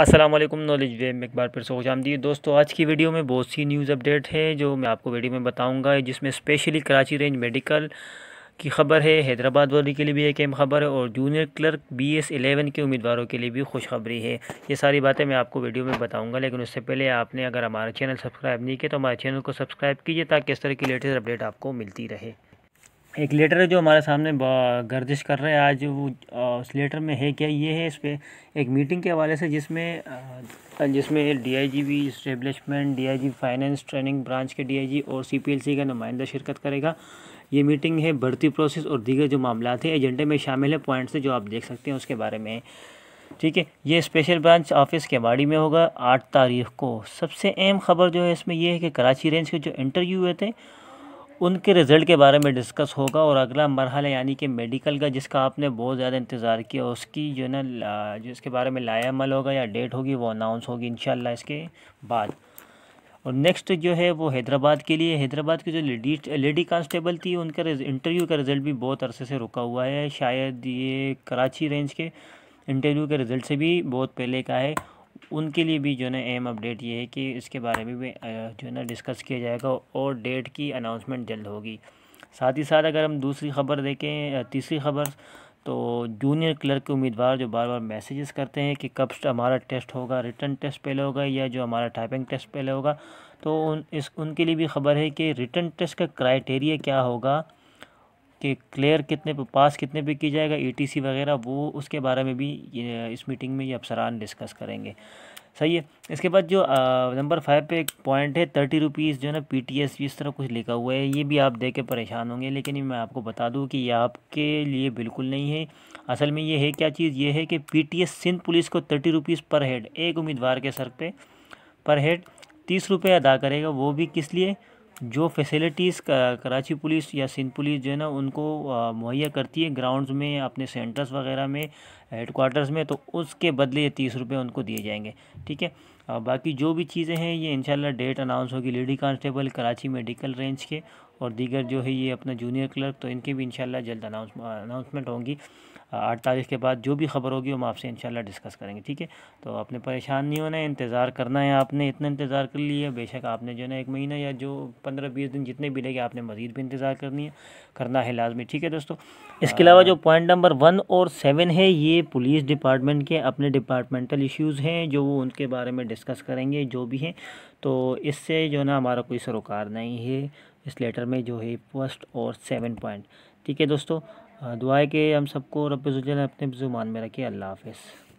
Aslam knowledge वे में एक बार फिर से खुश आमदी दोस्तों आज की वीडियो में बहुत सी न्यूज़ अपडेट है जो मैं आपको वीडियो में बताऊंगा जिसमें स्पेशली कराची रेंज मेडिकल की खबर है हैदराबाद वाली के लिए भी एक अहम खबर है और junior clerk B S eleven के उम्मीदवारों के लिए भी खुशखबरी है ये सारी बातें मैं आपको वीडियो में बताऊँगा लेकिन उससे पहले आपने अगर हमारा चैनल सब्सक्राइब नहीं किया तो हमारे चैनल को सब्सक्राइब कीजिए ताकि इस तरह की लेटेस्ट अपडेट आपको मिलती रहे एक लेटर है जो हमारे सामने गर्दिश कर रहे हैं आज वो उस लेटर में है क्या ये है इस पर एक मीटिंग के हवाले से जिसमें जिसमें D establishment DIG finance training branch के डीआईजी और सीपीएलसी का नुमाइंदा शिरकत करेगा ये मीटिंग है भर्ती प्रोसेस और दीगर जो मामला है एजेंडे में शामिल है पॉइंट से जो आप देख सकते हैं उसके बारे में ठीक है ये स्पेशल ब्रांच ऑफिस केवाड़ी में होगा आठ तारीख को सबसे अहम खबर जो है इसमें यह है कि कराची रेंज के जो इंटरव्यू हुए थे उनके रिज़ल्ट के बारे में डिस्कस होगा और अगला मरहल यानी कि मेडिकल का जिसका आपने बहुत ज़्यादा इंतज़ार किया उसकी जो ना जो इसके बारे में लायामल होगा या डेट होगी वो अनाउंस होगी इन इसके बाद और नेक्स्ट जो है वो हैदराबाद के लिए हैदराबाद की जो लेडी लेडी कांस्टेबल थी उनका इंटरव्यू का रिज़ल्ट भी बहुत अरसे से रुका हुआ है शायद ये कराची रेंज के इंटरव्यू के रिज़ल्ट से भी बहुत पहले का है उनके लिए भी जो है ना एम अपडेट ये है कि इसके बारे में भी जो है ना डिस्कस किया जाएगा और डेट की अनाउंसमेंट जल्द होगी साथ ही साथ अगर हम दूसरी खबर देखें तीसरी खबर तो जूनियर क्लर्क के उम्मीदवार जो बार बार मैसेजेस करते हैं कि कब हमारा टेस्ट होगा रिटर्न टेस्ट पहले होगा या जो हमारा टाइपिंग टेस्ट पहले होगा तो उन इस उनके लिए भी खबर है कि रिटर्न टेस्ट का क्राइटेरिया क्या होगा कि क्लियर कितने पे पास कितने पे की जाएगा ईटीसी e वगैरह वो उसके बारे में भी इस मीटिंग में ये अफसरान डिस्कस करेंगे सही है इसके बाद जो नंबर फाइव पे एक पॉइंट है थर्टी रुपीज़ जो है ना पी टी एस इस तरह कुछ लिखा हुआ है ये भी आप देख के परेशान होंगे लेकिन मैं आपको बता दूं कि ये आपके लिए बिल्कुल नहीं है असल में ये है क्या चीज़ ये है कि P T S Sindh police को थर्टी रुपीज़ पर हेड एक उम्मीदवार के सर पे पर हेड तीस रुपये अदा करेगा वो भी किस लिए जो फैसिलिटीज़ कराची पुलिस या सिंध पुलिस जो है ना उनको मुहैया करती है ग्राउंड्स में अपने सेंटर्स वगैरह में हेडकोार्टर्स में तो उसके बदले ये तीस रुपये उनको दिए जाएंगे ठीक है बाकी जो भी चीज़ें हैं ये इंशाल्लाह डेट अनाउंस होगी lady constable Karachi medical range के और दीगर जो है ये अपना जूनियर क्लर्क तो इनके भी इंशाल्लाह जल्द अनाउंस अनाउंसमेंट होंगी आठ तारीख के बाद जो भी खबर होगी हम आपसे इंशाल्लाह डिस्कस करेंगे ठीक है तो आपने परेशान नहीं होना है इंतज़ार करना है आपने इतना इंतज़ार कर लिया बेशक आपने जो है ना एक महीना या जो पंद्रह बीस दिन जितने भी लगे आपने मज़ीद भी इंतज़ार करनी है करना है लाजमी ठीक है दोस्तों इसके अलावा जो पॉइंट नंबर वन और सेवन है ये पुलिस डिपार्टमेंट के अपने डिपार्टमेंटल इशूज़ हैं जो उनके बारे में डिस्कस करेंगे जो भी हैं तो इससे जो ना हमारा कोई सरोकार नहीं है इस लेटर में जो है फर्स्ट और सेवन पॉइंट ठीक है दोस्तों दुआ के कि हम सबको रबान अपने जुबान में रखे अल्लाह हाफिज़